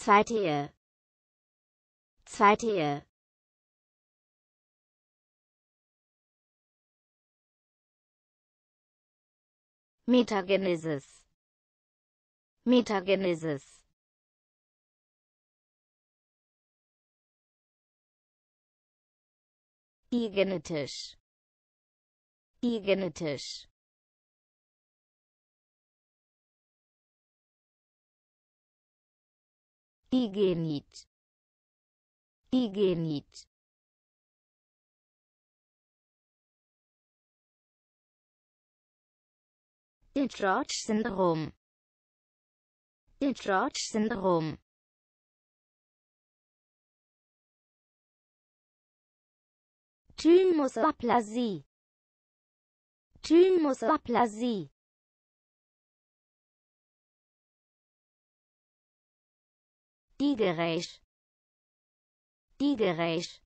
Zweite Ehe. Zweite Ehe. Metagenesis. Metagenesis. Egenetisch. Egenetisch. Hygienit. Hygienit. Der Detroit syndrom Der George-Syndrom. Thymusaplasie. Thymusaplasie. Digereich. Digereich.